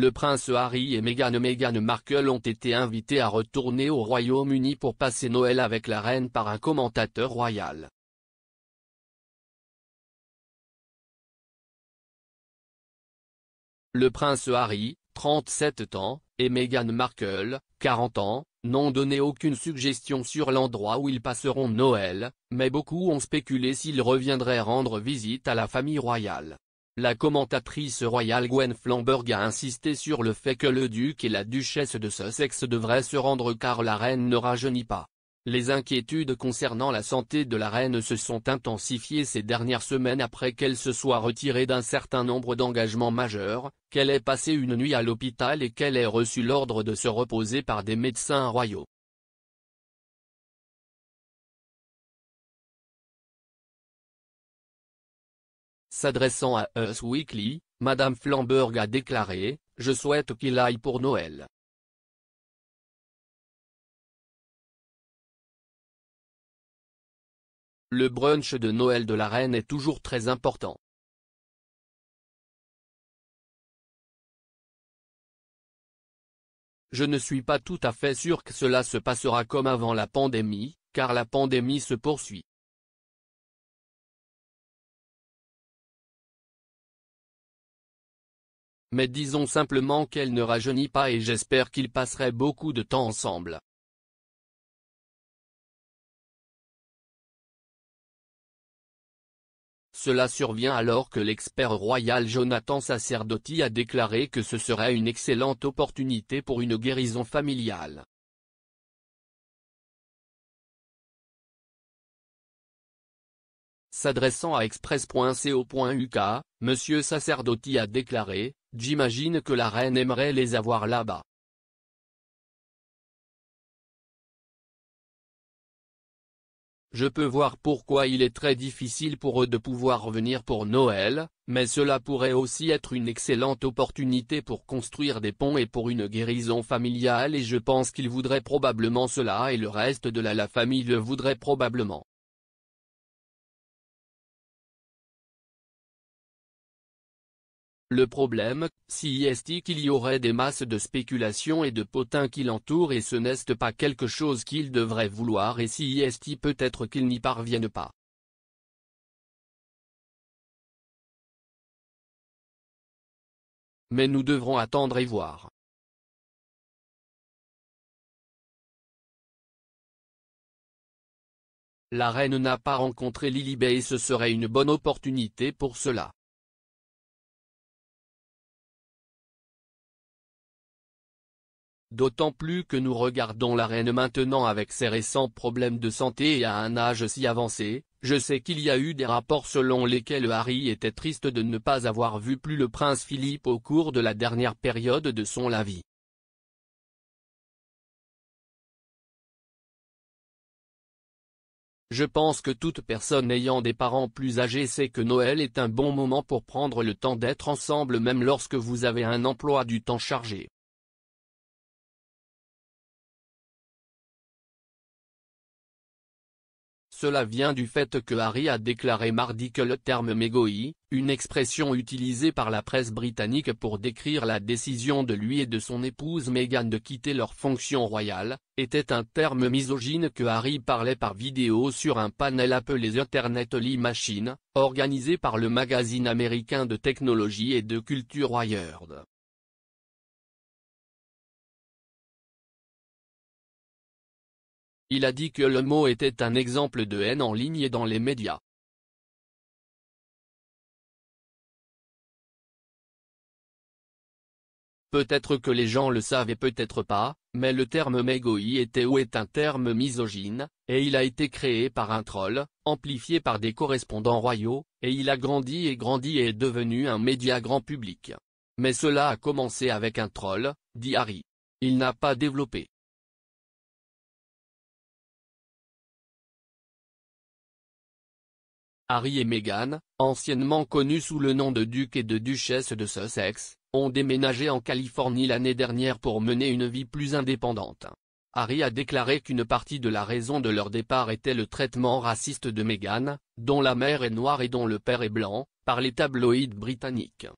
le prince Harry et Meghan Meghan Markle ont été invités à retourner au Royaume-Uni pour passer Noël avec la reine par un commentateur royal. Le prince Harry, 37 ans, et Meghan Markle, 40 ans, n'ont donné aucune suggestion sur l'endroit où ils passeront Noël, mais beaucoup ont spéculé s'ils reviendraient rendre visite à la famille royale. La commentatrice royale Gwen Flamberg a insisté sur le fait que le duc et la duchesse de Sussex devraient se rendre car la reine ne rajeunit pas. Les inquiétudes concernant la santé de la reine se sont intensifiées ces dernières semaines après qu'elle se soit retirée d'un certain nombre d'engagements majeurs, qu'elle ait passé une nuit à l'hôpital et qu'elle ait reçu l'ordre de se reposer par des médecins royaux. S'adressant à Us Weekly, Madame Flamberg a déclaré, Je souhaite qu'il aille pour Noël. Le brunch de Noël de la reine est toujours très important. Je ne suis pas tout à fait sûr que cela se passera comme avant la pandémie, car la pandémie se poursuit. mais disons simplement qu'elle ne rajeunit pas et j'espère qu'ils passeraient beaucoup de temps ensemble. Cela survient alors que l'expert royal Jonathan Sacerdoti a déclaré que ce serait une excellente opportunité pour une guérison familiale. S'adressant à express.co.uk, Monsieur Sacerdoti a déclaré, J'imagine que la reine aimerait les avoir là-bas. Je peux voir pourquoi il est très difficile pour eux de pouvoir revenir pour Noël, mais cela pourrait aussi être une excellente opportunité pour construire des ponts et pour une guérison familiale et je pense qu'ils voudraient probablement cela et le reste de la famille le voudrait probablement. Le problème, si est qu'il y aurait des masses de spéculation et de potins qui l'entourent et ce n'est pas quelque chose qu'il devrait vouloir et si est peut-être qu'il n'y parvienne pas. Mais nous devrons attendre et voir. La reine n'a pas rencontré Bay et ce serait une bonne opportunité pour cela. D'autant plus que nous regardons la reine maintenant avec ses récents problèmes de santé et à un âge si avancé, je sais qu'il y a eu des rapports selon lesquels Harry était triste de ne pas avoir vu plus le prince Philippe au cours de la dernière période de son la vie. Je pense que toute personne ayant des parents plus âgés sait que Noël est un bon moment pour prendre le temps d'être ensemble même lorsque vous avez un emploi du temps chargé. Cela vient du fait que Harry a déclaré mardi que le terme mégoï, une expression utilisée par la presse britannique pour décrire la décision de lui et de son épouse Meghan de quitter leur fonction royale, était un terme misogyne que Harry parlait par vidéo sur un panel appelé The Internet Lee Machine, organisé par le magazine américain de technologie et de culture Wired. Il a dit que le mot était un exemple de haine en ligne et dans les médias. Peut-être que les gens le savaient et peut-être pas, mais le terme Megoi était ou est un terme misogyne, et il a été créé par un troll, amplifié par des correspondants royaux, et il a grandi et grandi et est devenu un média grand public. Mais cela a commencé avec un troll, dit Harry. Il n'a pas développé. Harry et Meghan, anciennement connus sous le nom de duc et de duchesse de Sussex, ont déménagé en Californie l'année dernière pour mener une vie plus indépendante. Harry a déclaré qu'une partie de la raison de leur départ était le traitement raciste de Meghan, dont la mère est noire et dont le père est blanc, par les tabloïdes britanniques.